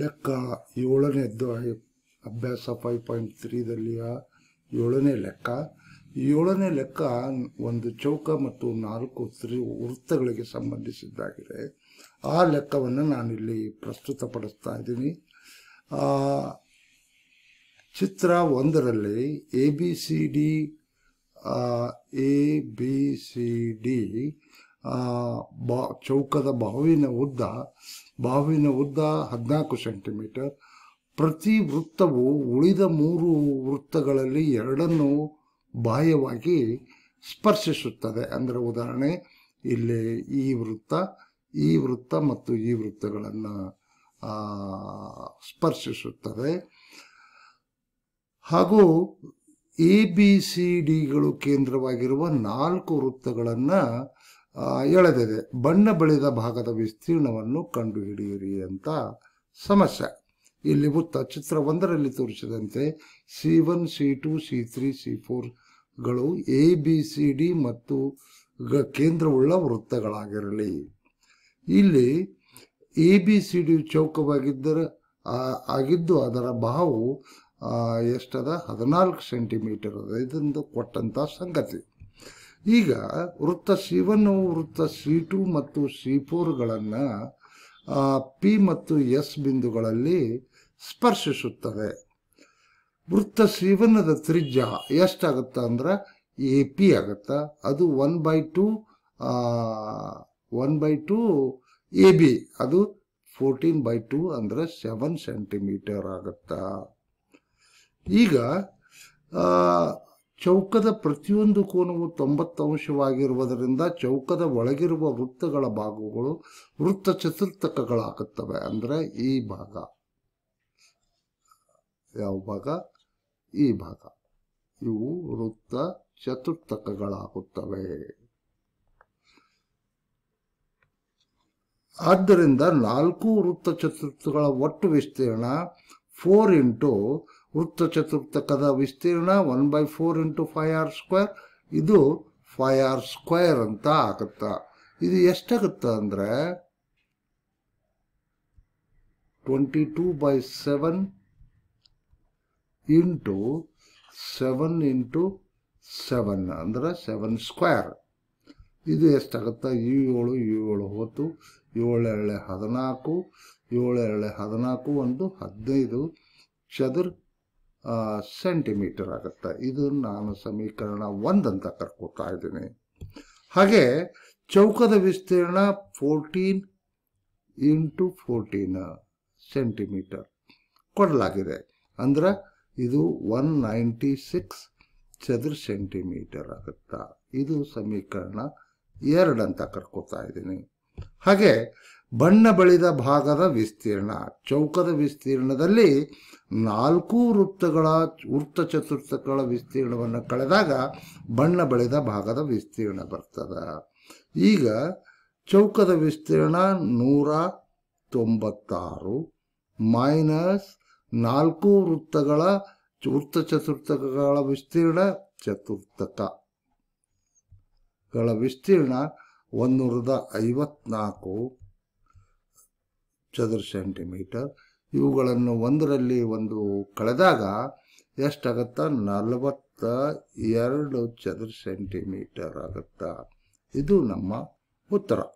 ಲೆಕ್ಕ ಏಳನೇದ್ದು ಅಭ್ಯಾಸ five point ತ್ರೀದಲ್ಲಿಯ ಏಳನೇ ಲೆಕ್ಕ ಏಳನೇ ಲೆಕ್ಕ ಒಂದು ಚೌಕ ಮತ್ತು ನಾಲ್ಕು ತ್ರಿ ವೃತ್ತಗಳಿಗೆ ಸಂಬಂಧಿಸಿದ್ದಾಗಿದೆ ಆ ಲೆಕ್ಕವನ್ನು ನಾನಿಲ್ಲಿ ಪ್ರಸ್ತುತಪಡಿಸ್ತಾ ಇದ್ದೀನಿ ಚಿತ್ರ ಒಂದರಲ್ಲಿ A B C D A B C D ಬಾ ಚೌಕದ ಬಾವಿನ ಉದ್ದ ಬಾವಿನ ಉದ್ದ ಹದಿನಾಲ್ಕು ಸೆಂಟಿಮೀಟರ್ ಪ್ರತಿ ವೃತ್ತವು ಉಳಿದ ಮೂರು ವೃತ್ತಗಳಲ್ಲಿ ಎರಡನ್ನು ಬಾಹ್ಯವಾಗಿ ಸ್ಪರ್ಶಿಸುತ್ತದೆ ಅಂದರೆ ಉದಾಹರಣೆ ಇಲ್ಲಿ ಈ ವೃತ್ತ ಈ ವೃತ್ತ ಮತ್ತು ಈ ವೃತ್ತಗಳನ್ನು ಸ್ಪರ್ಶಿಸುತ್ತದೆ ಹಾಗೂ ಎ ಬಿ ಸಿ ಡಿಗಳು ಕೇಂದ್ರವಾಗಿರುವ ನಾಲ್ಕು ವೃತ್ತಗಳನ್ನು ಎಳೆದಿದೆ ಬಣ್ಣ ಬಳಿದ ಭಾಗದ ವಿಸ್ತೀರ್ಣವನ್ನು ಕಂಡುಹಿಡಿಯಿರಿ ಅಂತ ಸಮಸ್ಯೆ ಇಲ್ಲಿ ವೃತ್ತ ಚಿತ್ರ ಒಂದರಲ್ಲಿ ತೋರಿಸಿದಂತೆ C one C two C three C ಫೋರ್ಗಳು ಎ ಬಿ ಸಿ ಡಿ ಮತ್ತು ಕೇಂದ್ರವುಳ್ಳ ವೃತ್ತಗಳಾಗಿರಲಿ ಇಲ್ಲಿ ಎ ಬಿ ಸಿ ಡಿ ಚೌಕವಾಗಿದ್ದರೆ ಆಗಿದ್ದು ಅದರ ಬಾವು ಎಷ್ಟದ ಹದಿನಾಲ್ಕು ಸೆಂಟಿಮೀಟರ್ ಇದೊಂದು ಕೊಟ್ಟಂಥ ಸಂಗತಿ ಈಗ ವೃತ್ತ ಸಿ ಒನ್ ವೃತ್ತ ಸಿ ಟು ಮತ್ತು ಸಿ ಫೋರ್ಗಳನ್ನು ಪಿ ಮತ್ತು ಎಸ್ ಬಿಂದುಗಳಲ್ಲಿ ಸ್ಪರ್ಶಿಸುತ್ತವೆ ವೃತ್ತ ಸಿ ಒನ್ನದ ತ್ರಿಜ್ಯ ಎಷ್ಟಾಗುತ್ತೆ ಅಂದ್ರೆ ಎ ಪಿ ಆಗುತ್ತಾ ಅದು one by two one by two A B ಅದು ಫೋರ್ಟೀನ್ ಬೈ ಟು ಅಂದ್ರೆ ಸೆವೆನ್ ಸೆಂಟಿಮೀಟರ್ ಆಗುತ್ತಾ ಈಗ ಚೌಕದ ಪ್ರತಿಯೊಂದು ಕೋನವು ತೊಂಬತ್ತು ಅಂಶವಾಗಿರುವುದರಿಂದ ಚೌಕದ ಒಳಗಿರುವ ವೃತ್ತಗಳ ಭಾಗಗಳು ವೃತ್ತ ಚತುರ್ಥಕಗಳಾಗುತ್ತವೆ ಅಂದರೆ ಈ ಭಾಗ ಯಾವ ಭಾಗ ಈ ಭಾಗ ಇವು ವೃತ್ತ ಚತುರ್ಥಕಗಳಾಗುತ್ತವೆ ಆದ್ದರಿಂದ ನಾಲ್ಕು ವೃತ್ತ ಚತುರ್ಥಗಳ ಒಟ್ಟು ವಿಸ್ತೀರ್ಣ ಫೋರ್ ಇಂಟು ವೃತ್ತ ಚತುರ್ಥಕದ ವಿಸ್ತೀರ್ಣ one by four into pi r square ಇದು ಫೈ ಆರ್ ಸ್ಕ್ವೇರ್ ಅಂತ ಆಗುತ್ತ ಇದು ಎಷ್ಟಾಗುತ್ತ ಅಂದರೆ twenty two by seven into seven into seven ಅಂದ್ರೆ ಸೆವೆನ್ ಸ್ಕ್ವೇರ್ ಇದು ಎಷ್ಟಾಗುತ್ತಾ ಈ ಏಳು ಈ ಏಳು ಹೊತ್ತು ಏಳೆರಳೆ ಹದಿನಾಲ್ಕು ಏಳೆರಳೆ ಹದಿನಾಲ್ಕು ಒಂದು ಹದಿನೈದು ಚದುರ್ ಸೆಂಟಿಮೀಟರ್ ಆಗುತ್ತೆ ಇದು ನಾನು ಸಮೀಕರಣ ಒಂದಂತ ಕರ್ಕೋತಾ ಇದ್ದೀನಿ ಹಾಗೆ ಚೌಕದ ವಿಸ್ತೀರ್ಣ ಫೋರ್ಟೀನ್ ಇಂಟು ಫೋರ್ಟೀನ್ ಸೆಂಟಿಮೀಟರ್ ಕೊಡಲಾಗಿದೆ ಅಂದ್ರೆ ಇದು ಒನ್ ನೈಂಟಿ ಸಿಕ್ಸ್ ಚದುರ್ ಸೆಂಟಿಮೀಟರ್ ಆಗುತ್ತಾ ಇದು ಸಮೀಕರಣ ಎರಡಂತ ಕರ್ಕೋತಾ ಇದ್ದೀನಿ ಹಾಗೆ ಬಣ್ಣ ಬಳಿದ ಭಾಗದ ವಿಸ್ತೀರ್ಣ ಚೌಕದ ವಿಸ್ತೀರ್ಣದಲ್ಲಿ ನಾಲ್ಕು ವೃತ್ತಗಳ ವೃತ್ತ ಚತುರ್ಥಗಳ ವಿಸ್ತೀರ್ಣವನ್ನು ಕಳೆದಾಗ ಬಣ್ಣ ಬಳಿದ ಭಾಗದ ವಿಸ್ತೀರ್ಣ ಬರ್ತದೆ ಈಗ ಚೌಕದ ವಿಸ್ತೀರ್ಣ ನೂರ ತೊಂಬತ್ತಾರು ಮೈನಸ್ ನಾಲ್ಕು ವೃತ್ತಗಳ ವೃತ್ತ ಚತುರ್ಥಕಗಳ ವಿಸ್ತೀರ್ಣ ಚತುರ್ಥಕಗಳ ವಿಸ್ತೀರ್ಣ ಒಂದುನೂರದ ಐವತ್ನಾಲ್ಕು ಚದರ ಸೆಂಟಿಮೀಟರ್ ಇವುಗಳನ್ನು ಒಂದರಲ್ಲಿ ಒಂದು ಕಳೆದಾಗ ಎಷ್ಟಾಗತ್ತ ನಲವತ್ತ ಎರಡು ಚದರ ಸೆಂಟಿಮೀಟರ್ ಆಗುತ್ತಾ ಇದು ನಮ್ಮ ಉತ್ತರ